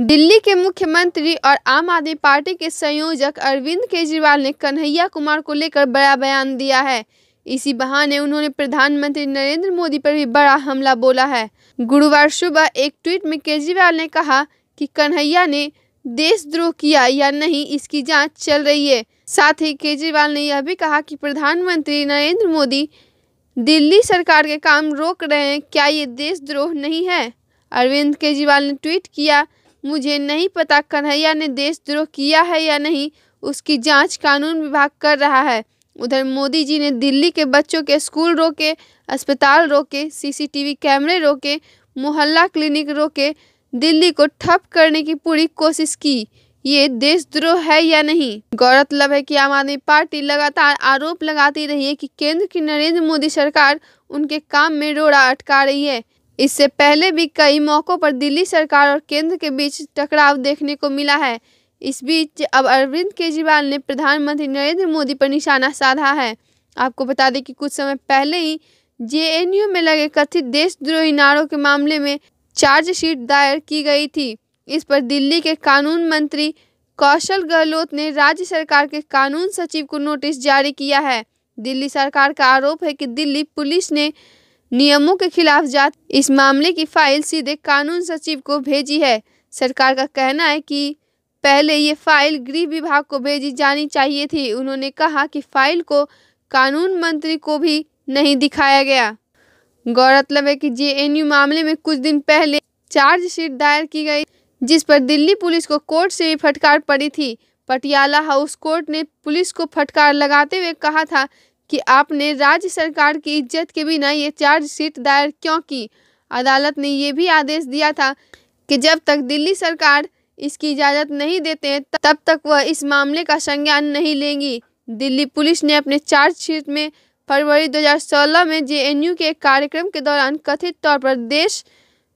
दिल्ली के मुख्यमंत्री और आम आदमी पार्टी के संयोजक अरविंद केजरीवाल ने कन्हैया कुमार को लेकर बड़ा बयान दिया है इसी बहाने उन्होंने प्रधानमंत्री नरेंद्र मोदी पर भी बड़ा हमला बोला है गुरुवार सुबह एक ट्वीट में केजरीवाल ने कहा कि कन्हैया ने देशद्रोह किया या नहीं इसकी जांच चल रही है साथ ही केजरीवाल ने यह भी कहा कि प्रधानमंत्री नरेंद्र मोदी दिल्ली सरकार के काम रोक रहे हैं क्या ये देशद्रोह नहीं है अरविंद केजरीवाल ने ट्वीट किया मुझे नहीं पता कन्हैया ने देशद्रोह किया है या नहीं उसकी जांच कानून विभाग कर रहा है उधर मोदी जी ने दिल्ली के बच्चों के स्कूल रोके अस्पताल रोके सीसीटीवी कैमरे रोके मोहल्ला क्लिनिक रोके दिल्ली को ठप करने की पूरी कोशिश की ये देशद्रोह है या नहीं गौरतलब है कि आम आदमी पार्टी लगातार आरोप लगाती रही है कि केंद्र की नरेंद्र मोदी सरकार उनके काम में रोड़ा अटका रही है इससे पहले भी कई मौकों पर दिल्ली सरकार और केंद्र के बीच टकराव देखने को मिला है इस बीच अब अरविंद केजरीवाल ने प्रधानमंत्री नरेंद्र मोदी पर निशाना साधा है आपको बता दें कि कुछ समय पहले ही जेएनयू में लगे कथित देशद्रोही नारों के मामले में चार्जशीट दायर की गई थी इस पर दिल्ली के कानून मंत्री कौशल गहलोत ने राज्य सरकार के कानून सचिव को नोटिस जारी किया है दिल्ली सरकार का आरोप है कि दिल्ली पुलिस ने नियमों के खिलाफ जात इस मामले की फाइल सीधे कानून सचिव को भेजी है सरकार का कहना है कि पहले ये फाइल गृह विभाग को भेजी जानी चाहिए थी उन्होंने कहा कि फाइल को कानून मंत्री को भी नहीं दिखाया गया गौरतलब है कि जेएनयू मामले में कुछ दिन पहले चार्जशीट दायर की गई जिस पर दिल्ली पुलिस को कोर्ट से भी फटकार पड़ी थी पटियाला हाउस कोर्ट ने पुलिस को फटकार लगाते हुए कहा था कि आपने राज्य सरकार की इज्जत के बिना ये चार्जशीट दायर क्यों की अदालत ने ये भी आदेश दिया था कि जब तक दिल्ली सरकार इसकी इजाज़त नहीं देते तब तक वह इस मामले का संज्ञान नहीं लेंगी दिल्ली पुलिस ने अपने चार्जशीट में फरवरी 2016 में जेएनयू के एक कार्यक्रम के दौरान कथित तौर पर देश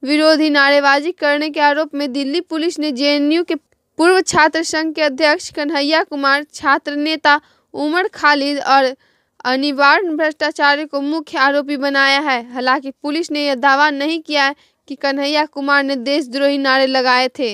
विरोधी नारेबाजी करने के आरोप में दिल्ली पुलिस ने जेएनयू के पूर्व छात्र संघ के अध्यक्ष कन्हैया कुमार छात्र नेता उमर खालिद और अनिवार्य भ्रष्टाचार को मुख्य आरोपी बनाया है हालांकि पुलिस ने यह दावा नहीं किया कि कन्हैया कुमार ने देशद्रोही नारे लगाए थे